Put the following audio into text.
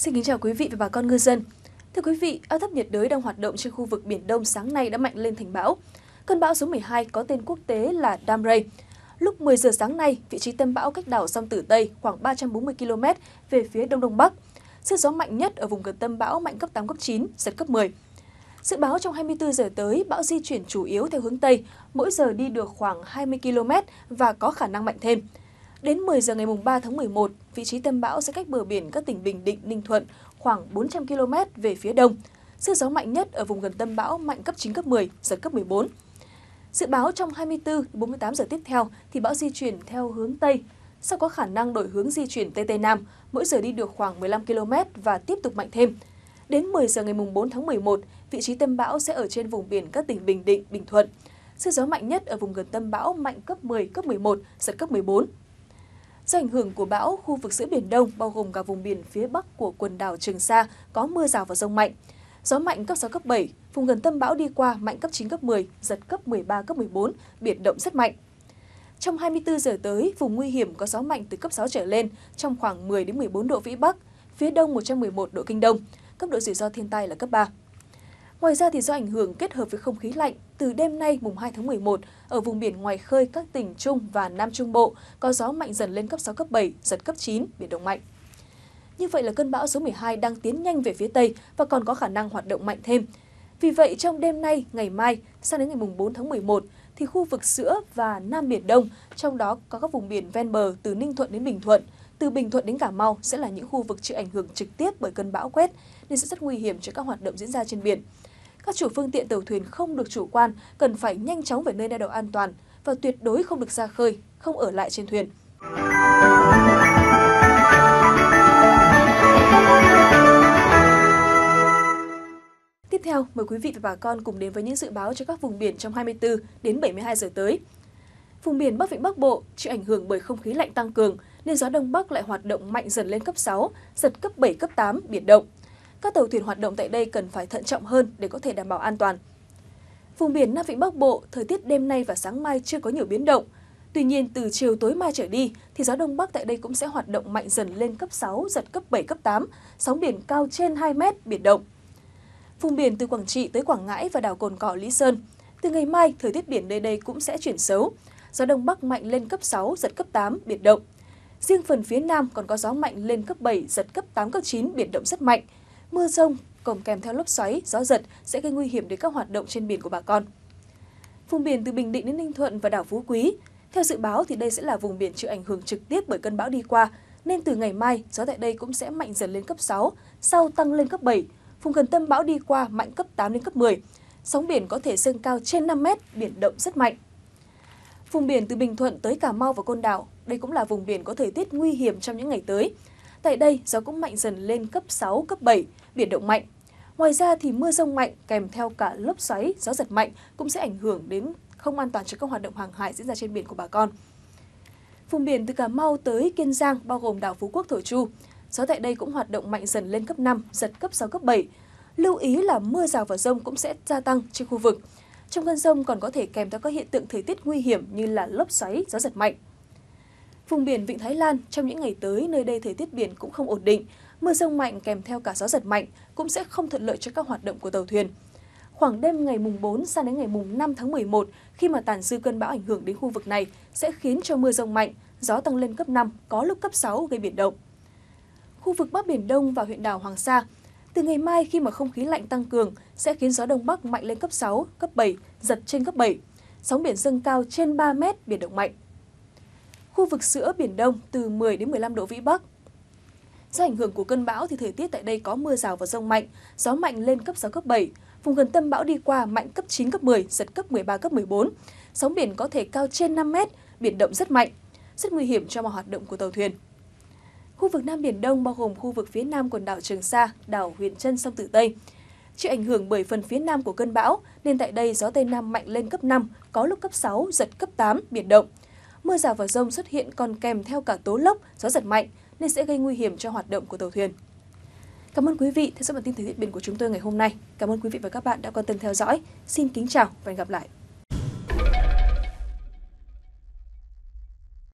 Xin kính chào quý vị và bà con ngư dân. Thưa quý vị, áp thấp nhiệt đới đang hoạt động trên khu vực Biển Đông sáng nay đã mạnh lên thành bão. Cơn bão số 12 có tên quốc tế là Damrey. Lúc 10 giờ sáng nay, vị trí tâm bão cách đảo Song Tử Tây khoảng 340 km về phía đông đông bắc. Sức gió mạnh nhất ở vùng gần tâm bão mạnh cấp 8 cấp 9, giật cấp 10. Dự báo trong 24 giờ tới, bão di chuyển chủ yếu theo hướng Tây, mỗi giờ đi được khoảng 20 km và có khả năng mạnh thêm. Đến 10 giờ ngày 3 tháng 11, vị trí tâm bão sẽ cách bờ biển các tỉnh Bình Định, Ninh Thuận khoảng 400 km về phía đông. Sức gió mạnh nhất ở vùng gần tâm bão mạnh cấp 9, cấp 10, giật cấp 14. Dự báo trong 24 48 giờ tiếp theo thì bão di chuyển theo hướng Tây, sau có khả năng đổi hướng di chuyển Tây Tây Nam, mỗi giờ đi được khoảng 15 km và tiếp tục mạnh thêm. Đến 10 giờ ngày 4 tháng 11, vị trí tâm bão sẽ ở trên vùng biển các tỉnh Bình Định, Bình Thuận. Sức gió mạnh nhất ở vùng gần tâm bão mạnh cấp 10, cấp 11, giật cấp 14. Do ảnh hưởng của bão, khu vực giữa Biển Đông, bao gồm cả vùng biển phía bắc của quần đảo Trường Sa, có mưa rào và rông mạnh. Gió mạnh cấp 6, cấp 7, vùng gần tâm bão đi qua mạnh cấp 9, cấp 10, giật cấp 13, cấp 14, biển động rất mạnh. Trong 24 giờ tới, vùng nguy hiểm có gió mạnh từ cấp 6 trở lên, trong khoảng 10 đến 14 độ vĩ Bắc, phía đông 111 độ kinh đông. Cấp độ rủi ro thiên tai là cấp 3. Ngoài ra thì do ảnh hưởng kết hợp với không khí lạnh, từ đêm nay mùng 2 tháng 11, ở vùng biển ngoài khơi các tỉnh Trung và Nam Trung Bộ có gió mạnh dần lên cấp 6 cấp 7, giật cấp 9, biển động mạnh. Như vậy là cơn bão số 12 đang tiến nhanh về phía Tây và còn có khả năng hoạt động mạnh thêm. Vì vậy, trong đêm nay, ngày mai, sang đến ngày mùng 4 tháng 11, thì khu vực giữa và Nam Biển Đông, trong đó có các vùng biển ven bờ từ Ninh Thuận đến Bình Thuận, từ Bình Thuận đến Cà Mau sẽ là những khu vực chịu ảnh hưởng trực tiếp bởi cơn bão quét, nên sẽ rất nguy hiểm cho các hoạt động diễn ra trên biển các chủ phương tiện tàu thuyền không được chủ quan, cần phải nhanh chóng về nơi neo đậu an toàn và tuyệt đối không được ra khơi, không ở lại trên thuyền. Tiếp theo, mời quý vị và bà con cùng đến với những dự báo cho các vùng biển trong 24 đến 72 giờ tới. Vùng biển Bắc Vịnh Bắc Bộ chịu ảnh hưởng bởi không khí lạnh tăng cường nên gió đông bắc lại hoạt động mạnh dần lên cấp 6, giật cấp 7 cấp 8 biển động các tàu thuyền hoạt động tại đây cần phải thận trọng hơn để có thể đảm bảo an toàn. Vùng biển Nam Vịnh Bắc Bộ, thời tiết đêm nay và sáng mai chưa có nhiều biến động. Tuy nhiên, từ chiều tối mai trở đi, thì gió Đông Bắc tại đây cũng sẽ hoạt động mạnh dần lên cấp 6, giật cấp 7, cấp 8, sóng biển cao trên 2 mét, biển động. Vùng biển từ Quảng Trị tới Quảng Ngãi và đảo Cồn Cỏ Lý Sơn. Từ ngày mai, thời tiết biển nơi đây cũng sẽ chuyển xấu. Gió Đông Bắc mạnh lên cấp 6, giật cấp 8, biển động. Riêng phần phía Nam còn có gió mạnh lên cấp 7, giật cấp 8, cấp 9, biển động rất mạnh mưa rông còn kèm theo lốc xoáy, gió giật sẽ gây nguy hiểm đến các hoạt động trên biển của bà con. Vùng biển từ Bình Định đến Ninh Thuận và đảo Phú Quý, theo dự báo thì đây sẽ là vùng biển chịu ảnh hưởng trực tiếp bởi cơn bão đi qua, nên từ ngày mai gió tại đây cũng sẽ mạnh dần lên cấp 6, sau tăng lên cấp 7. Vùng gần tâm bão đi qua mạnh cấp 8 đến cấp 10. Sóng biển có thể dâng cao trên 5 mét, biển động rất mạnh. Vùng biển từ Bình Thuận tới Cà Mau và Côn Đảo, đây cũng là vùng biển có thời tiết nguy hiểm trong những ngày tới. Tại đây, gió cũng mạnh dần lên cấp 6, cấp 7, biển động mạnh. Ngoài ra thì mưa rông mạnh kèm theo cả lốc xoáy, gió giật mạnh cũng sẽ ảnh hưởng đến không an toàn cho các hoạt động hàng hải diễn ra trên biển của bà con. Vùng biển từ Cà Mau tới Kiên Giang bao gồm đảo Phú Quốc Thổ Chu. Gió tại đây cũng hoạt động mạnh dần lên cấp 5, giật cấp 6, cấp 7. Lưu ý là mưa rào và rông cũng sẽ gia tăng trên khu vực. Trong cơn rông còn có thể kèm theo các hiện tượng thời tiết nguy hiểm như là lốc xoáy, gió giật mạnh. Vùng biển Vịnh Thái Lan trong những ngày tới nơi đây thời tiết biển cũng không ổn định, mưa rông mạnh kèm theo cả gió giật mạnh cũng sẽ không thuận lợi cho các hoạt động của tàu thuyền. Khoảng đêm ngày mùng 4 sang đến ngày mùng 5 tháng 11, khi mà tàn dư cơn bão ảnh hưởng đến khu vực này sẽ khiến cho mưa rông mạnh, gió tăng lên cấp 5, có lúc cấp 6 gây biển động. Khu vực Bắc Biển Đông và huyện đảo Hoàng Sa, từ ngày mai khi mà không khí lạnh tăng cường sẽ khiến gió đông bắc mạnh lên cấp 6, cấp 7, giật trên cấp 7. Sóng biển dâng cao trên 3 mét, biển động mạnh khu vực giữa Biển Đông từ 10 đến 15 độ Vĩ Bắc. Do ảnh hưởng của cơn bão thì thời tiết tại đây có mưa rào và rông mạnh, gió mạnh lên cấp 6, cấp 7. Vùng gần tâm bão đi qua mạnh cấp 9, cấp 10, giật cấp 13, cấp 14. Sóng biển có thể cao trên 5 mét, biển động rất mạnh, rất nguy hiểm cho mọi hoạt động của tàu thuyền. Khu vực Nam Biển Đông bao gồm khu vực phía nam quần đảo Trường Sa, đảo Huyền Trân, sông Tử Tây. Chịu ảnh hưởng bởi phần phía nam của cơn bão, nên tại đây gió Tây Nam mạnh lên cấp 5, có lúc cấp 6, giật cấp 8, biển động mưa rào và rông xuất hiện còn kèm theo cả tố lốc, gió giật mạnh nên sẽ gây nguy hiểm cho hoạt động của tàu thuyền. Cảm ơn quý vị theo dõi bản tin thời tiết biển của chúng tôi ngày hôm nay. Cảm ơn quý vị và các bạn đã quan tâm theo dõi. Xin kính chào và hẹn gặp lại.